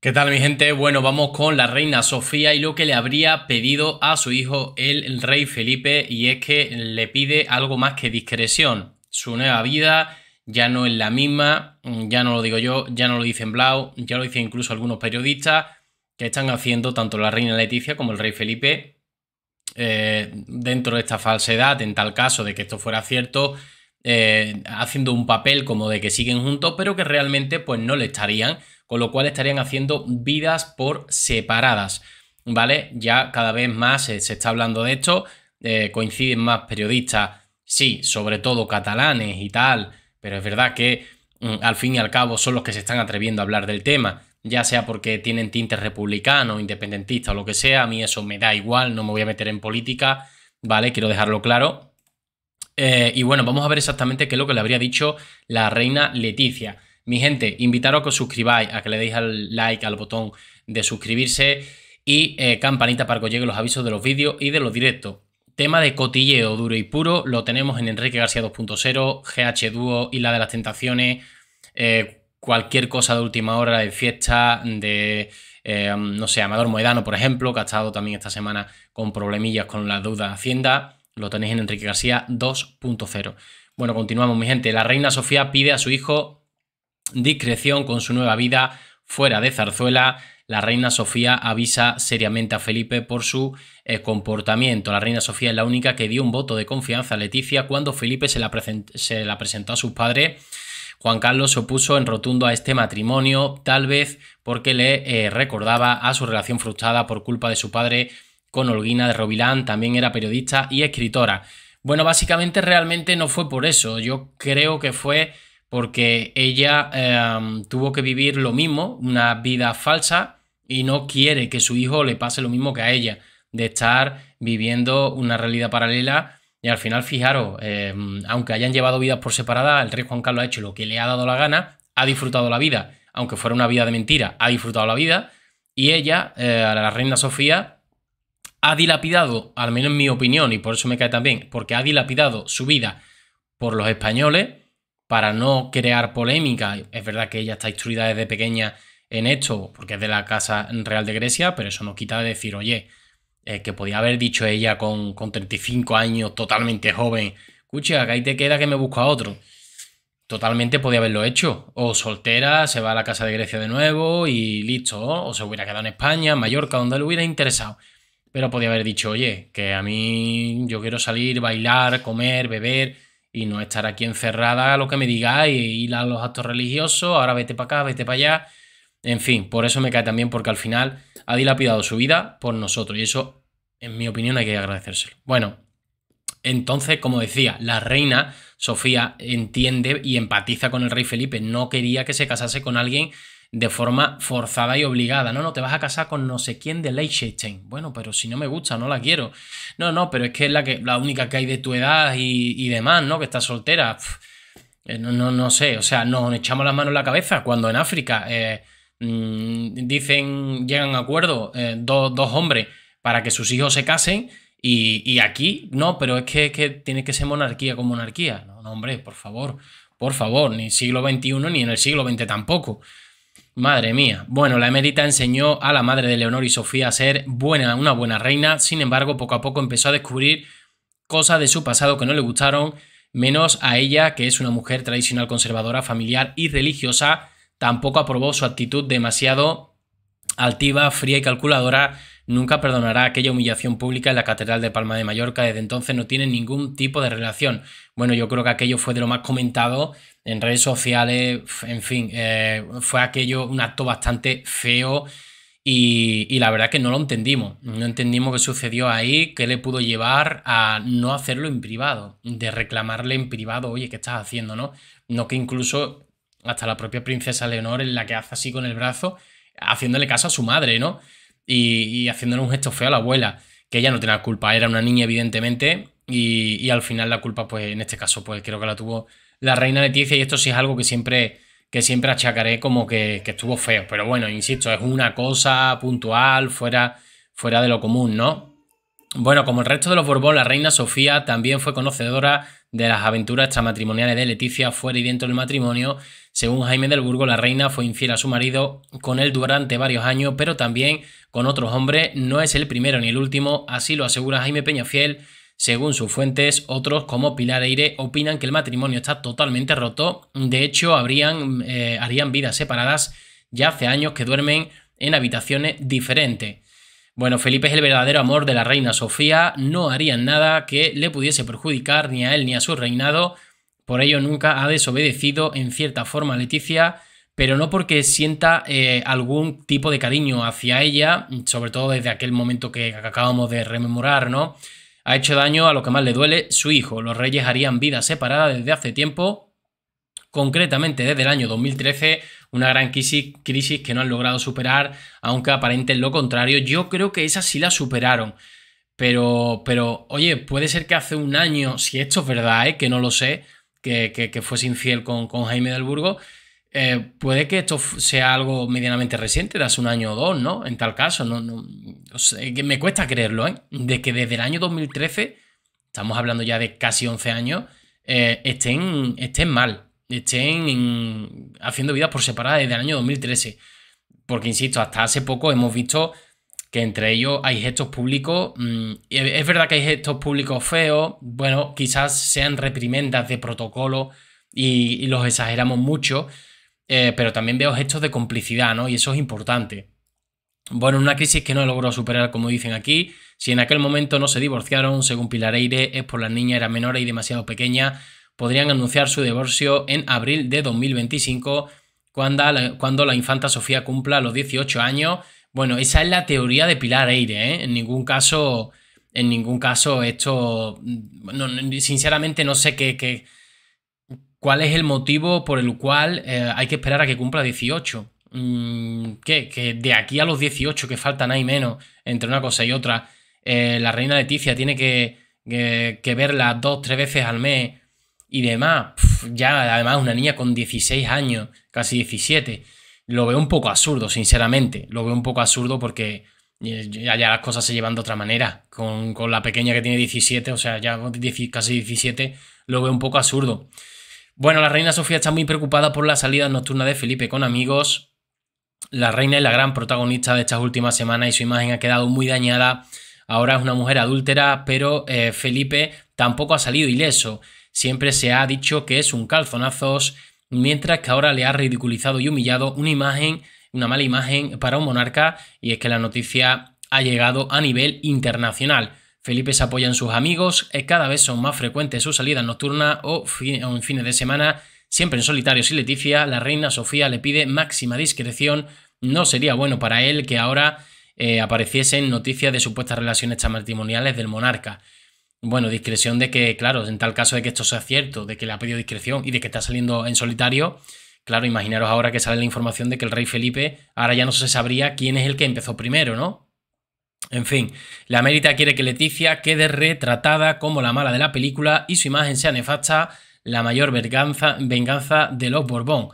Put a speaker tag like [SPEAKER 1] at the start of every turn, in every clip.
[SPEAKER 1] ¿Qué tal mi gente? Bueno, vamos con la reina Sofía y lo que le habría pedido a su hijo el rey Felipe y es que le pide algo más que discreción. Su nueva vida ya no es la misma, mm, ya no lo digo yo, ya no lo dicen Blau, ya lo dicen incluso algunos periodistas que están haciendo tanto la reina Leticia como el rey Felipe eh, dentro de esta falsedad, en tal caso de que esto fuera cierto, eh, haciendo un papel como de que siguen juntos, pero que realmente pues no le estarían, con lo cual estarían haciendo vidas por separadas, ¿vale? Ya cada vez más se, está hablando de esto, eh, coinciden más periodistas, sí, sobre todo catalanes y tal, pero es verdad que mm, al fin y al cabo son los que se están atreviendo a hablar del tema, ya sea porque tienen tintes republicanos, independentistas o lo que sea, a mí eso me da igual, no me voy a meter en política, ¿vale? Quiero dejarlo claro, eh, y bueno, vamos a ver exactamente qué es lo que le habría dicho la reina Leticia. Mi gente, invitaros a que os suscribáis, a que le deis al like, al botón de suscribirse y eh, campanita para que os lleguen los avisos de los vídeos y de los directos. Tema de cotilleo duro y puro lo tenemos en Enrique García 2.0, GH y la de las Tentaciones, eh, cualquier cosa de última hora de fiesta, de, no sé, Amador Moedano, por ejemplo, que ha estado también esta semana con problemillas con la duda Hacienda. Lo tenéis en Enrique García 2.0. Bueno, continuamos, mi gente. La reina Sofía pide a su hijo discreción con su nueva vida fuera de Zarzuela. La reina Sofía avisa seriamente a Felipe por su eh, comportamiento. La reina Sofía es la única que dio un voto de confianza a Leticia cuando Felipe se la, presentó a sus padres. Juan Carlos se opuso en rotundo a este matrimonio, tal vez porque le eh, recordaba a su relación frustrada por culpa de su padre con Olguina de Robilán, también era periodista y escritora. Bueno, básicamente realmente no fue por eso, yo creo que fue porque ella em, tuvo que vivir lo mismo, una vida falsa, y no quiere que su hijo le pase lo mismo que a ella, de estar viviendo una realidad paralela. Y al final, fijaros, em, aunque hayan llevado vidas por separada, el rey Juan Carlos ha hecho lo que le ha dado la gana, ha disfrutado la vida, aunque fuera una vida de mentira, ha disfrutado la vida, y ella, eh, la reina Sofía, ha dilapidado, al menos en mi opinión, y por eso me cae también, porque ha dilapidado su vida por los españoles para no crear polémica. Es verdad que ella está instruida desde pequeña en esto, porque es de la Casa Real de Grecia, pero eso no quita de decir, oye, eh, que podía haber dicho ella con, con 35 años, totalmente joven, escucha, acá ahí te queda que me busca otro. Totalmente podía haberlo hecho. O soltera, se va a la Casa de Grecia de nuevo y listo. O se hubiera quedado en España, en Mallorca, donde le hubiera interesado. Pero podía haber dicho, oye, que a mí yo quiero salir, bailar, comer, beber y no estar aquí encerrada, a lo que me digáis, ir a los actos religiosos, ahora vete para acá, vete para allá. En fin, por eso me cae también, porque al final ha dilapidado su vida por nosotros y eso, en mi opinión, hay que agradecérselo. Bueno, entonces, como decía, la reina Sofía entiende y empatiza con el rey Felipe, no quería que se casase con alguien de forma forzada y obligada. No, no, te vas a casar con no sé quién de Leichenstein. Bueno, pero si no me gusta, no la quiero. No, no, pero es que es la, que, la única que hay de tu edad y, demás, ¿no? Que está soltera. Eh, no, no, no sé, o sea, nos echamos las manos en la cabeza cuando en África eh, mm, dicen, llegan a acuerdo eh, dos, dos hombres para que sus hijos se casen. Y, aquí, no, pero es que, que, tiene que ser monarquía con monarquía. No, hombre, por favor, por favor, ni siglo XXI ni en el siglo XX tampoco. Madre mía. Bueno, la emérita enseñó a la madre de Leonor y Sofía a ser buena, una buena reina, sin embargo, poco a poco empezó a descubrir cosas de su pasado que no le gustaron, menos a ella, que es una mujer tradicional conservadora, familiar y religiosa, tampoco aprobó su actitud demasiado altiva, fría y calculadora Nunca perdonará aquella humillación pública en la Catedral de Palma de Mallorca. Desde entonces no tiene ningún tipo de relación. Bueno, yo creo que aquello fue de lo más comentado en redes sociales. En fin, eh, fue aquello un acto bastante feo. Y, la verdad que no lo entendimos. No entendimos qué sucedió ahí, qué le pudo llevar a no hacerlo en privado, de reclamarle en privado, oye, ¿qué estás haciendo? No, no que incluso hasta la propia princesa Leonor en la que hace así con el brazo, haciéndole caso a su madre, ¿no? y, haciéndole un gesto feo a la abuela, que ella no tenía culpa, era una niña evidentemente y, al final la culpa, pues en este caso, pues creo que la tuvo la reina Leticia y esto sí es algo que siempre, que siempre achacaré como que, que estuvo feo, pero bueno, insisto, es una cosa puntual, fuera, fuera de lo común, ¿no? Bueno, como el resto de los Borbón, la reina Sofía también fue conocedora de las aventuras extramatrimoniales de Leticia fuera y dentro del matrimonio. Según Jaime del Burgo, la reina fue infiel a su marido con él durante varios años, pero también con otros hombres. No es el primero ni el último, así lo asegura Jaime Peñafiel. Según sus fuentes, otros como Pilar Eire opinan que el matrimonio está totalmente roto. De hecho, habrían, eh, harían vidas separadas ya hace años que duermen en habitaciones diferentes. Bueno, Felipe es el verdadero amor de la reina Sofía, no haría nada que le pudiese perjudicar ni a él ni a su reinado, por ello nunca ha desobedecido en cierta forma a Leticia, pero no porque sienta eh, algún tipo de cariño hacia ella, sobre todo desde aquel momento que acabamos de rememorar, ¿no? Ha hecho daño a lo que más le duele, su hijo. Los reyes harían vida separada desde hace tiempo, concretamente desde el año 2013 una gran crisis, que no han logrado superar, aunque aparente lo contrario. Yo creo que esa sí la superaron. Pero, pero, oye, puede ser que hace un año, si esto es verdad, ¿eh? que no lo sé, que, que, fuese infiel con, Jaime del Burgo, eh, puede que esto sea algo medianamente reciente, de hace un año o dos, ¿no? En tal caso, no, me cuesta creerlo, ¿eh? De que desde el año 2013, estamos hablando ya de casi 11 años, eh, estén, estén mal estén haciendo vidas por separada desde el año 2013. Porque, insisto, hasta hace poco hemos visto que entre ellos hay gestos públicos. Mm, es verdad que hay gestos públicos feos, bueno, quizás sean reprimendas de protocolo y, los exageramos mucho, eh, pero también veo gestos de complicidad, ¿no? Y eso es importante. Bueno, una crisis que no logró superar, como dicen aquí. Si en aquel momento no se divorciaron, según Pilar Eire, es por la niña era menor y demasiado pequeña podrían anunciar su divorcio en abril de 2025, cuando la, cuando la infanta Sofía cumpla los 18 años. Bueno, esa es la teoría de Pilar Eire, ¿eh? En ningún caso, en ningún caso esto, sinceramente no sé qué, cuál es el motivo por el cual eh, hay que esperar a que cumpla 18. Mm, ¿Qué? Que de aquí a los 18 que faltan hay menos entre una cosa y otra. Eh, la reina Leticia tiene que, que, que verla dos, tres veces al mes y demás. ya, además, una niña con 16 años, casi 17. Lo veo un poco absurdo, sinceramente. Lo veo un poco absurdo porque eh, ya, las cosas se llevan de otra manera. Con, la pequeña que tiene 17, o sea, ya casi 17, lo veo un poco absurdo. Bueno, la reina Sofía está muy preocupada por la salida nocturna de Felipe con amigos. La reina es la gran protagonista de estas últimas semanas y su imagen ha quedado muy dañada. Ahora es una mujer adúltera, pero eh, Felipe tampoco ha salido ileso siempre se ha dicho que es un calzonazos, mientras que ahora le ha ridiculizado y humillado una imagen, una mala imagen para un monarca, y es que la noticia ha llegado a nivel internacional. Felipe se apoya en sus amigos, eh, cada vez son más frecuentes sus salidas nocturnas o, en fines de semana, siempre en solitario Si Leticia, la reina Sofía le pide máxima discreción, no sería bueno para él que ahora eh, apareciesen noticias de supuestas relaciones matrimoniales del monarca. Bueno, discreción de que, claro, en tal caso de que esto sea cierto, de que le ha pedido discreción y de que está saliendo en solitario, claro, imaginaros ahora que sale la información de que el rey Felipe ahora ya no se sabría quién es el que empezó primero, ¿no? En fin, la América quiere que Leticia quede retratada como la mala de la película y su imagen sea nefasta, la mayor venganza, venganza de los Borbón.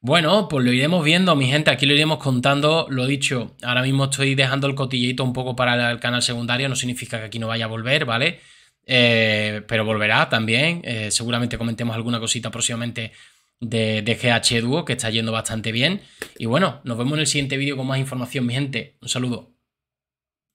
[SPEAKER 1] Bueno, pues lo iremos viendo, mi gente, aquí lo iremos contando, lo dicho, ahora mismo estoy dejando el cotilleito un poco para el canal secundario, no significa que aquí no vaya a volver, ¿vale? Eh, pero volverá también. Eh, seguramente comentemos alguna cosita próximamente de, de GH Duo, que está yendo bastante bien. Y bueno, nos vemos en el siguiente vídeo con más información, mi gente. Un saludo.